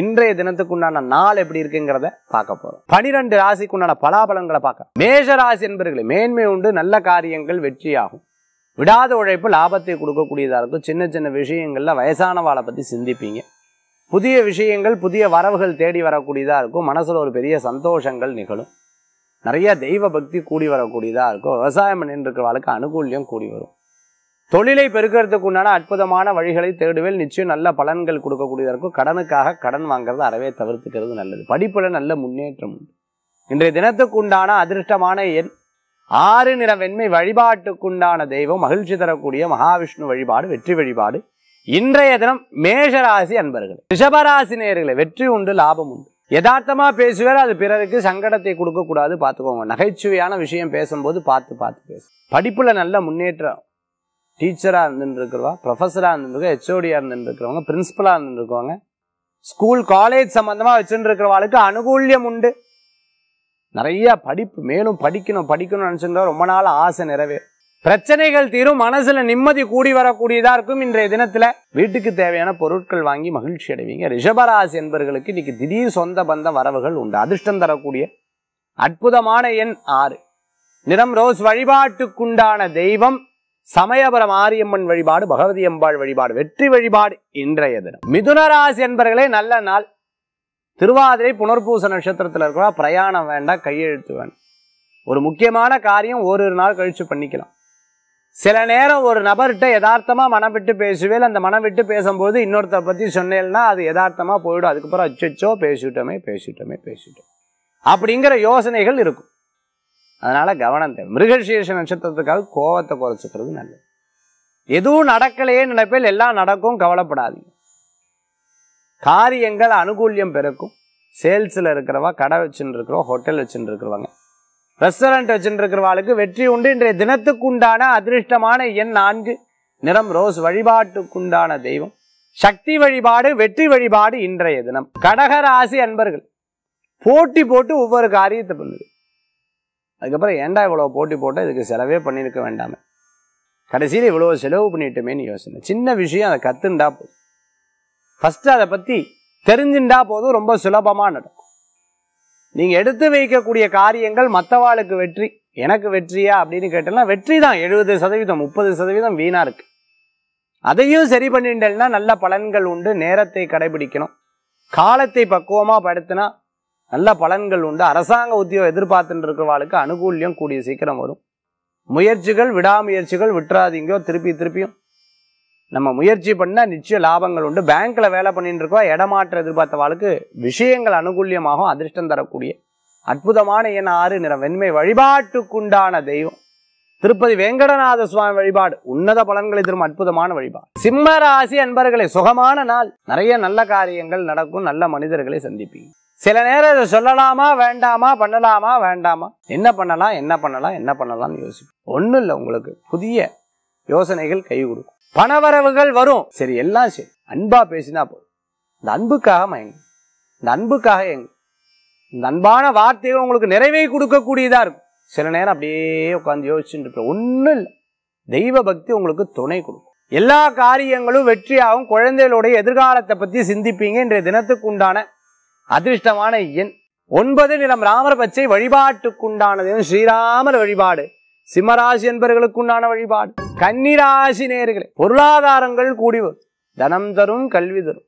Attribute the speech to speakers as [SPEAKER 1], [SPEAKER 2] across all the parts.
[SPEAKER 1] இன்றைய தினத்துக்கு உண்டான நாள் எப்படி இருக்குங்கிறத பார்க்க போறோம் பனிரெண்டு ராசிக்குண்டான பலாபலங்களை பார்க்க மேஷ ராசி என்பர்களே மேன்மை உண்டு நல்ல காரியங்கள் வெற்றியாகும் விடாத உழைப்பு லாபத்தை கொடுக்கக்கூடியதாக இருக்கும் சின்ன சின்ன விஷயங்கள்ல வயசானவாளை பத்தி சிந்திப்பீங்க புதிய விஷயங்கள் புதிய வரவுகள் தேடி வரக்கூடியதாக இருக்கும் மனசில் ஒரு பெரிய சந்தோஷங்கள் நிகழும் நிறைய தெய்வ பக்தி கூடி வரக்கூடியதாக இருக்கும் விவசாயம் நின்றுக்கிறவாளுக்கு அனுகூல்யம் கூடி வரும் தொழிலை பெருக்கிறதுக்கு உண்டான அற்புதமான வழிகளை தேடுவேல் நிச்சயம் நல்ல பலன்கள் கொடுக்கக்கூடியதாக இருக்கும் கடனுக்காக கடன் வாங்குறது அறவே தவிர்த்துக்கிறது நல்லது படிப்பில் நல்ல முன்னேற்றம் உண்டு இன்றைய தினத்துக்கு உண்டான அதிர்ஷ்டமான எண் ஆறு நிற வெண்மை வழிபாட்டுக்குண்டான தெய்வம் மகிழ்ச்சி தரக்கூடிய மகாவிஷ்ணு வழிபாடு வெற்றி வழிபாடு இன்றைய தினம் மேஷராசி அன்பர்கள் ரிஷபராசி நேர்களை வெற்றி உண்டு லாபம் உண்டு யதார்த்தமாக பேசுவார் அது பிறருக்கு சங்கடத்தை கொடுக்கக்கூடாது பார்த்துக்கோங்க நகைச்சுவையான விஷயம் பேசும்போது பார்த்து பார்த்து பேசு படிப்பில் நல்ல முன்னேற்றம் டீச்சராக இருந்துருக்கிறவா ப்ரொஃபஸராக இருந்துருக்கா ஹெச்ஓடியாக இருக்கிறவங்க பிரின்ஸிபலாக இருந்துருக்கவங்க ஸ்கூல் காலேஜ் சம்மந்தமாக வச்சுருக்கிறவாளுக்கு அனுகூல்யம் உண்டு நிறையா படிப்பு மேலும் படிக்கணும் படிக்கணும்னு நினச்சிருந்தா ரொம்ப நாள் ஆசை நிறைவேறும் பிரச்சனைகள் தீரும் மனசுல நிம்மதி கூடி வரக்கூடியதா இருக்கும் இன்றைய தினத்துல வீட்டுக்கு தேவையான பொருட்கள் வாங்கி மகிழ்ச்சி அடைவீங்க ரிஷபராசி என்பர்களுக்கு இன்னைக்கு திடீர் சொந்த பந்த வரவுகள் உண்டு அதிர்ஷ்டம் தரக்கூடிய அற்புதமான எண் ஆறு நிறம் ரோஸ் வழிபாட்டுக்குண்டான தெய்வம் சமயபுரம் மாரியம்மன் வழிபாடு பகவதி அம்பாள் வழிபாடு வெற்றி வழிபாடு இன்றைய தினம் மிதுனராசி என்பர்களே நல்ல நாள் திருவாதிரை புனர்பூச நட்சத்திரத்தில் இருக்கிற பிரயாணம் வேண்டாம் கையெழுத்து வேண்டாம் ஒரு முக்கியமான காரியம் ஒரு ஒரு நாள் கழித்து பண்ணிக்கலாம் சில நேரம் ஒரு நபர்கிட்ட யதார்த்தமாக மனம் விட்டு பேசுவேல் அந்த மனம் விட்டு பேசும்போது இன்னொருத்த பற்றி சொன்னேன்னா அது யதார்த்தமாக போயிடும் அதுக்கப்புறம் அச்சோ பேசிட்டோமே பேசிட்டோமே பேசிட்டோம் அப்படிங்கிற யோசனைகள் இருக்கும் அதனால் கவனம் தேவை மிருகசீர்ஷ நட்சத்திரத்துக்காக கோவத்தை குறைச்சிக்கிறது நல்லது எதுவும் நடக்கலையே நினைப்பில் எல்லாம் நடக்கும் கவலைப்படாதீங்க காரியங்கள் அனுகூல்யம் பெருக்கும் சேல்ஸில் இருக்கிறவா கடை வச்சுட்டு இருக்கிறோம் ஹோட்டல் வச்சுட்டு இருக்கிறவங்க ரெஸ்டாரண்ட் வச்சுட்டு இருக்கிறவாளுக்கு வெற்றி உண்டு இன்றைய தினத்துக்குண்டான அதிர்ஷ்டமான எண் நான்கு நிறம் ரோஸ் வழிபாட்டுக்குண்டான தெய்வம் சக்தி வழிபாடு வெற்றி வழிபாடு இன்றைய தினம் கடகராசி அன்பர்கள் போட்டி போட்டு ஒவ்வொரு காரியத்தை பண்ணுது அதுக்கப்புறம் ஏண்டா இவ்வளோ போட்டி போட்டால் இதுக்கு செலவே பண்ணியிருக்க வேண்டாமே கடைசியில் இவ்வளோ செலவு பண்ணிட்டோமேன்னு யோசனை சின்ன விஷயம் அதை கற்றுண்டா போதும் ஃபஸ்ட்டு அதை பற்றி தெரிஞ்சுண்டா போதும் ரொம்ப சுலபமாக நடக்கும் நீங்கள் எடுத்து வைக்கக்கூடிய காரியங்கள் மற்றவாளுக்கு வெற்றி எனக்கு வெற்றியா அப்படின்னு கேட்டால் வெற்றி தான் எழுபது சதவீதம் முப்பது சதவீதம் வீணாக இருக்குது அதையும் சரி பண்ணிட்டேன்னா நல்ல பலன்கள் உண்டு நேரத்தை கடைபிடிக்கணும் காலத்தை பக்குவமாக படுத்தினா நல்ல பலன்கள் உண்டு அரசாங்க உத்தியோகம் எதிர்பார்த்துட்டு இருக்கிறவாளுக்கு அனுகூல்யம் கூடிய சீக்கிரம் வரும் முயற்சிகள் விடாமுயற்சிகள் விட்டுறாதீங்கோ திருப்பி திருப்பியும் நம்ம முயற்சி பண்ணால் நிச்சய லாபங்கள் உண்டு பேங்க்கில் வேலை பண்ணிட்டு இருக்கவா இடமாற்ற வாழ்க்கு விஷயங்கள் அனுகூல்யமாகவும் அதிர்ஷ்டம் தரக்கூடிய அற்புதமான என் ஆறு நிற வெண்மை வழிபாட்டுக்குண்டான தெய்வம் திருப்பதி வெங்கடநாத சுவாமி வழிபாடு உன்னத பலன்களை தரும் அற்புதமான வழிபாடு சிம்ம ராசி அன்பர்களை சுகமான நாள் நிறைய நல்ல காரியங்கள் நடக்கும் நல்ல மனிதர்களை சந்திப்பீங்க சில நேரம் இதை சொல்லலாமா வேண்டாமா பண்ணலாமா வேண்டாமா என்ன பண்ணலாம் என்ன பண்ணலாம் என்ன பண்ணலாம்னு யோசிப்போம் ஒன்றும் இல்லை உங்களுக்கு புதிய யோசனைகள் கை கொடுக்கும் பணவரவுகள் வரும் சரி எல்லாம் சரி அன்பா பேசினா போதும் இந்த அன்புக்காக மயங்கும் இந்த அன்புக்காக எங்க இந்த அன்பான வார்த்தைகள் உங்களுக்கு நிறைவே கொடுக்கக்கூடியதாக இருக்கும் சில நேரம் அப்படியே உட்காந்து யோசிச்சுட்டு இருப்போம் ஒன்றும் இல்லை தெய்வ பக்தி உங்களுக்கு துணை கொடுக்கும் எல்லா காரியங்களும் வெற்றியாகவும் குழந்தைகளுடைய எதிர்காலத்தை பற்றி சிந்திப்பீங்க இன்றைய தினத்துக்கு உண்டான அதிர்ஷ்டமான எண் ஒன்பது நிலம் ராமர பச்சை வழிபாட்டுக்குண்டானது ஸ்ரீராமர் வழிபாடு சிம்மராசி என்பவர்களுக்குண்டான வழிபாடு கன்னிராசி நேர்களே பொருளாதாரங்கள் கூடி வரும் தனம் தரும் கல்வி தரும்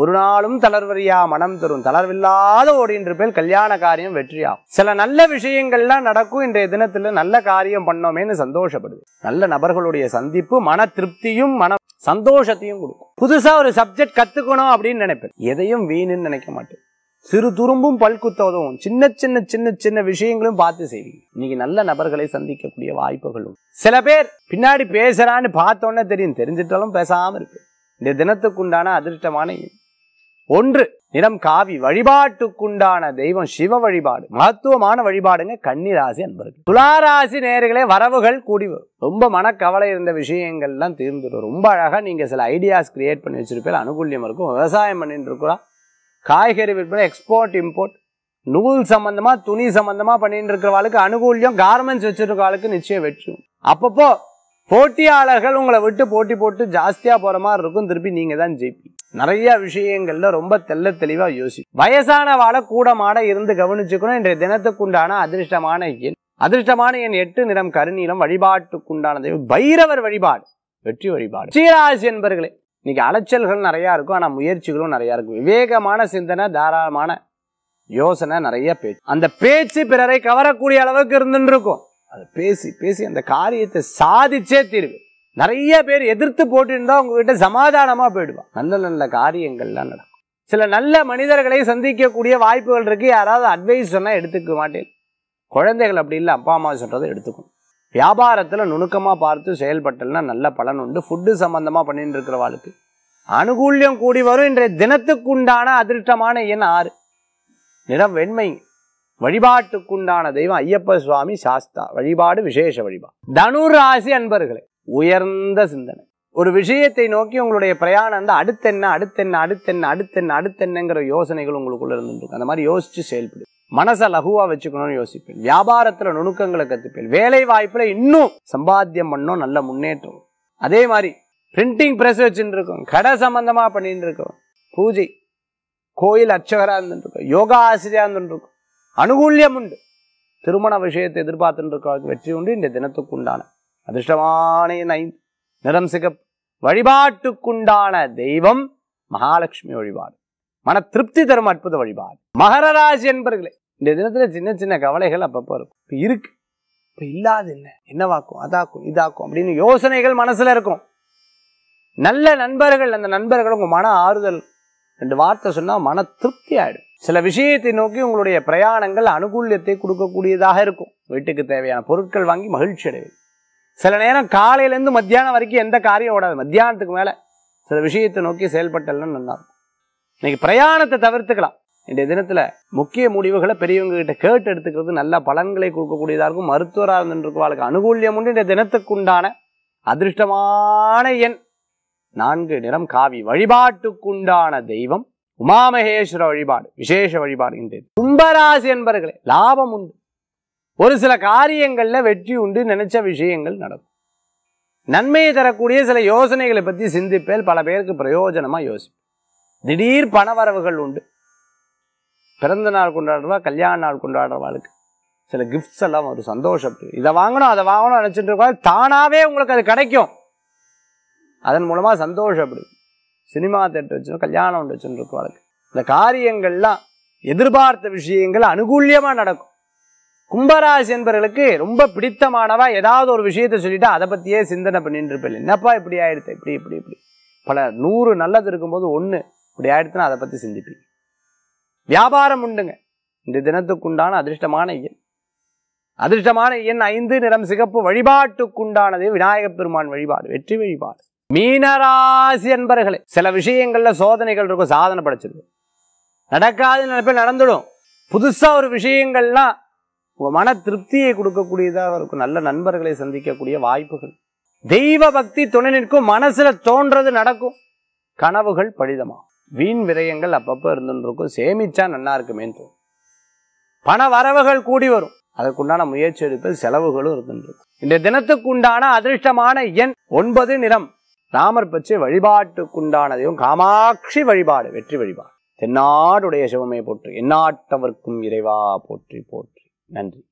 [SPEAKER 1] ஒரு நாளும் தளர்வரியா மனம் தரும் தளர்வில்லாத ஓடின்ற பேர் கல்யாண காரியம் வெற்றியாகும் சில நல்ல விஷயங்கள்லாம் நடக்கும் இன்றைய தினத்துல நல்ல காரியம் பண்ணோமேன்னு சந்தோஷப்படுது நல்ல நபர்களுடைய சந்திப்பு மன திருப்தியும் மன சந்தோஷத்தையும் கொடுக்கும் புதுசாக ஒரு சப்ஜெக்ட் கற்றுக்கணும் அப்படின்னு நினைப்பேன் எதையும் வீணுன்னு நினைக்க மாட்டேன் சிறு துரும்பும் பல்குத்த உதவும் சின்ன சின்ன சின்ன சின்ன விஷயங்களும் பார்த்து செய்வீங்க இன்னைக்கு நல்ல நபர்களை சந்திக்கக்கூடிய வாய்ப்புகளும் சில பேர் பின்னாடி பேசுறான்னு பார்த்தோன்னே தெரியும் தெரிஞ்சிட்டாலும் பேசாமல் இருக்கு இந்த தினத்துக்குண்டான அதிர்ஷ்டமான ஒன்று நிறம் காவி வழிபாட்டுக்குண்டான தெய்வம் சிவ வழிபாடு மகத்துவமான வழிபாடுங்க கன்னிராசி அன்பர்கள் துளாராசி நேர்களே வரவுகள் கூடி ரொம்ப மனக்கவலை இருந்த விஷயங்கள்லாம் தீர்ந்துடும் ரொம்ப அழகாக நீங்கள் சில ஐடியாஸ் கிரியேட் பண்ணி வச்சிருப்பீங்க அனுகூல்யம் இருக்கும் விவசாயம் பண்ணிட்டு இருக்கிறா காய்கறி விற்பனை எக்ஸ்போர்ட் இம்போர்ட் நூல் சம்மந்தமாக துணி சம்பந்தமாக பண்ணிட்டு இருக்கிறவாளுக்கு அனுகூல்யம் கார்மெண்ட்ஸ் வச்சிருக்கவாளுக்கு நிச்சயம் வெற்றும் அப்பப்போ போட்டியாளர்கள் உங்களை விட்டு போட்டி போட்டு ஜாஸ்தியாக போகிற மாதிரி இருக்கும் திருப்பி நீங்கள் தான் ஜெயிப்பீங்க நிறைய விஷயங்கள்ல ரொம்ப தெல்ல தெளிவா யோசி கூட கூடமாட இருந்து கவனிச்சுக்கணும் இன்றைய தினத்துக்குண்டான அதிர்ஷ்டமான எண் அதிர்ஷ்டமான என் எட்டு நிறம் கருநீளம் வழிபாட்டுக்குண்டான தெய்வம் பைரவர் வழிபாடு வெற்றி வழிபாடு சீராசி என்பர்களே இன்னைக்கு அலைச்சல்கள் நிறைய இருக்கும் ஆனா முயற்சிகளும் நிறைய இருக்கும் விவேகமான சிந்தனை தாராளமான யோசனை நிறைய பேச்சு அந்த பேச்சு பிறரை கவரக்கூடிய அளவுக்கு இருந்துருக்கும் இருக்கும் அதை பேசி பேசி அந்த காரியத்தை சாதிச்சே தீர்வு நிறைய பேர் எதிர்த்து போட்டிருந்தா உங்ககிட்ட சமாதானமா போயிடுவான் நல்ல நல்ல காரியங்கள்லாம் நடக்கும் சில நல்ல மனிதர்களை சந்திக்கக்கூடிய வாய்ப்புகள் இருக்கு யாராவது அட்வைஸ் சொன்னா எடுத்துக்க மாட்டேன் குழந்தைகள் அப்படி இல்லை அப்பா அம்மா சொல்றதை எடுத்துக்கணும் வியாபாரத்தில் நுணுக்கமாக பார்த்து செயல்பட்டல்னா நல்ல பலன் உண்டு ஃபுட்டு சம்மந்தமாக பண்ணிட்டு இருக்கிறவாளுக்கு அனுகூல்யம் கூடி வரும் இன்றைய தினத்துக்குண்டான அதிருஷ்டமான எண் ஆறு நிறம் வெண்மை வழிபாட்டுக்குண்டான தெய்வம் ஐயப்ப சுவாமி சாஸ்தா வழிபாடு விசேஷ வழிபாடு தனுர் ராசி அன்பர்களே உயர்ந்த சிந்தனை ஒரு விஷயத்தை நோக்கி உங்களுடைய பிரயாணம் தான் அடுத்தென்ன அடுத்தென்ன அடுத்தென்ன அடுத்தென்ன அடுத்தென்னங்கிற யோசனைகள் உங்களுக்குள்ள இருந்துருக்கு அந்த மாதிரி யோசிச்சு செயல்படு மனசை லகுவா வச்சுக்கணும்னு யோசிப்பேன் வியாபாரத்துல நுணுக்கங்களை கத்துப்பேன் வேலை வாய்ப்புல இன்னும் சம்பாத்தியம் பண்ணோம் நல்ல முன்னேற்றம் அதே மாதிரி பிரிண்டிங் ப்ரெஸ் வச்சுட்டு இருக்கோம் கடை சம்பந்தமா பண்ணிட்டு இருக்கோம் பூஜை கோயில் அர்ச்சகரா இருந்துருக்கோம் யோகா ஆசிரியா இருந்துருக்கோம் அனுகூல்யம் உண்டு திருமண விஷயத்தை எதிர்பார்த்துட்டு இருக்கவங்க வெற்றி உண்டு இந்த தினத்துக்கு உண்டான அதிர்ஷ்டமான நிறம் சிகப் வழிபாட்டுக்குண்டான தெய்வம் மகாலட்சுமி வழிபாடு மன திருப்தி தரும் அற்புத வழிபாடு ராசி என்பர்களே இந்த தினத்துல சின்ன சின்ன கவலைகள் அப்பப்போ இருக்கும் இப்போ இருக்கு இப்போ இல்லாது என்ன என்னவாக்கும் அதாக்கும் இதாக்கும் அப்படின்னு யோசனைகள் மனசுல இருக்கும் நல்ல நண்பர்கள் அந்த நண்பர்கள் உங்க மன ஆறுதல் ரெண்டு வார்த்தை சொன்னா மன திருப்தி ஆயிடும் சில விஷயத்தை நோக்கி உங்களுடைய பிரயாணங்கள் அனுகூல்யத்தை கொடுக்கக்கூடியதாக இருக்கும் வீட்டுக்கு தேவையான பொருட்கள் வாங்கி மகிழ்ச்சி அடைவது சில நேரம் காலையிலேருந்து மத்தியானம் வரைக்கும் எந்த காரியம் ஓடாது மத்தியானத்துக்கு மேலே சில விஷயத்தை நோக்கி செயல்பட்டலாம் நல்லாயிருக்கும் இன்னைக்கு பிரயாணத்தை தவிர்த்துக்கலாம் இன்றைய தினத்தில் முக்கிய முடிவுகளை பெரியவங்க கிட்ட கேட்டு எடுத்துக்கிறது நல்ல பலன்களை கொடுக்கக்கூடியதாக இருக்கும் மருத்துவராக இருந்திருக்கிறவாளுக்கு அனுகூல்யம் உண்டு இன்றைய தினத்துக்கு உண்டான அதிர்ஷ்டமான எண் நான்கு நிறம் காவி வழிபாட்டுக்குண்டான தெய்வம் உமாமகேஸ்வர வழிபாடு விசேஷ வழிபாடு இன்றைய கும்பராசி என்பர்களே லாபம் உண்டு ஒரு சில காரியங்களில் வெற்றி உண்டு நினைச்ச விஷயங்கள் நடக்கும் நன்மையை தரக்கூடிய சில யோசனைகளை பற்றி சிந்திப்பேல் பல பேருக்கு பிரயோஜனமாக யோசிப்பேன் திடீர் பணவரவுகள் உண்டு பிறந்த நாள் கொண்டாடுறவா கல்யாண நாள் கொண்டாடுறவாளுக்கு சில கிஃப்ட்ஸ் எல்லாம் ஒரு சந்தோஷம் இதை வாங்கணும் அதை வாங்கணும் நினச்சிட்டு இருக்கா தானாகவே உங்களுக்கு அது கிடைக்கும் அதன் மூலமாக சந்தோஷப்படு சினிமா தேட்டர் வச்சுருக்கோம் கல்யாணம் ஒன்று வச்சுருக்கோம் இந்த காரியங்கள்லாம் எதிர்பார்த்த விஷயங்கள் அனுகூல்யமாக நடக்கும் கும்பராசி என்பர்களுக்கு ரொம்ப பிடித்தமானவா ஏதாவது ஒரு விஷயத்த சொல்லிட்டு அதை பற்றியே சிந்தனை பண்ணிட்டு இருப்பேன் என்னப்பா இப்படி ஆயிடுத்து இப்படி இப்படி இப்படி பல நூறு நல்லது இருக்கும்போது ஒன்று இப்படி ஆயிடுத்துன்னா அதை பற்றி சிந்திப்பீங்க வியாபாரம் உண்டுங்க இந்த தினத்துக்குண்டான அதிர்ஷ்டமான இயல் அதிர்ஷ்டமான ஐயன் ஐந்து நிறம் சிகப்பு வழிபாட்டுக்குண்டானது விநாயகப் பெருமான் வழிபாடு வெற்றி வழிபாடு மீனராசி என்பர்களே சில விஷயங்கள்ல சோதனைகள் இருக்கும் சாதனை படைச்சிருக்கு நடக்காதுன்னு நினைப்ப நடந்துடும் புதுசா ஒரு விஷயங்கள்லாம் உங்கள் மன திருப்தியை கொடுக்கக்கூடியதாக இருக்கும் நல்ல நண்பர்களை சந்திக்கக்கூடிய வாய்ப்புகள் தெய்வ பக்தி துணை நிற்கும் மனசில் தோன்றது நடக்கும் கனவுகள் பழிதமாக வீண் விரயங்கள் அப்பப்போ இருந்துருக்கும் சேமிச்சா நல்லா இருக்குமேன்னு தோணும் பண வரவுகள் கூடி வரும் அதற்குண்டான முயற்சி எடுப்பில் செலவுகளும் இருந்துருக்கும் இந்த தினத்துக்குண்டான அதிர்ஷ்டமான எண் ஒன்பது நிறம் ராமர் பற்றி வழிபாட்டுக்குண்டானதையும் காமாட்சி வழிபாடு வெற்றி வழிபாடு தென்னாடுடைய சிவமே போற்று எந்நாட்டவர்க்கும் இறைவா போற்றி போற்று and